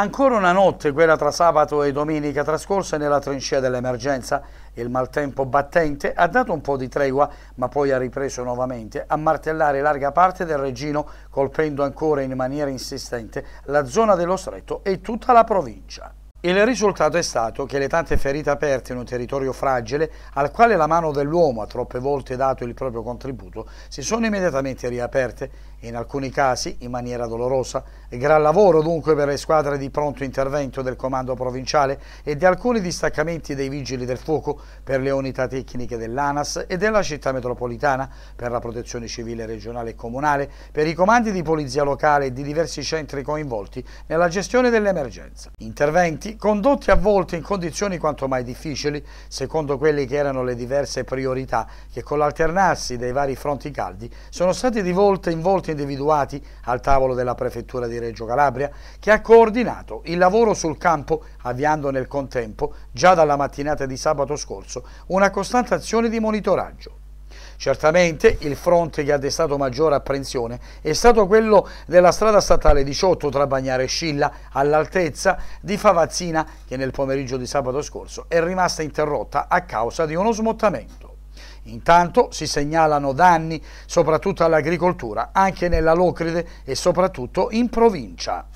Ancora una notte, quella tra sabato e domenica trascorsa nella trincea dell'emergenza, il maltempo battente ha dato un po' di tregua, ma poi ha ripreso nuovamente a martellare larga parte del Regino, colpendo ancora in maniera insistente la zona dello stretto e tutta la provincia. Il risultato è stato che le tante ferite aperte in un territorio fragile, al quale la mano dell'uomo ha troppe volte dato il proprio contributo, si sono immediatamente riaperte, in alcuni casi in maniera dolorosa. Gran lavoro dunque per le squadre di pronto intervento del Comando Provinciale e di alcuni distaccamenti dei Vigili del Fuoco, per le unità tecniche dell'ANAS e della città metropolitana, per la Protezione Civile regionale e comunale, per i comandi di polizia locale e di diversi centri coinvolti nella gestione dell'emergenza. Interventi impiegati, condotti a volte in condizioni quanto mai difficili, secondo quelle che erano le diverse priorità che con l'alternarsi dei vari fronti caldi sono stati di volta in volta individuati al tavolo della Prefettura di Reggio Calabria, che ha coordinato il lavoro sul campo, avviando nel contempo, già dalla mattinata di sabato scorso, una costante azione di monitoraggio. Certamente il fronte che ha destato maggiore apprensione è stato quello della strada statale 18 tra Bagnare e Scilla all'altezza di Favazzina che nel pomeriggio di sabato scorso è rimasta interrotta a causa di uno smottamento. Intanto si segnalano danni soprattutto all'agricoltura anche nella Locride e soprattutto in provincia.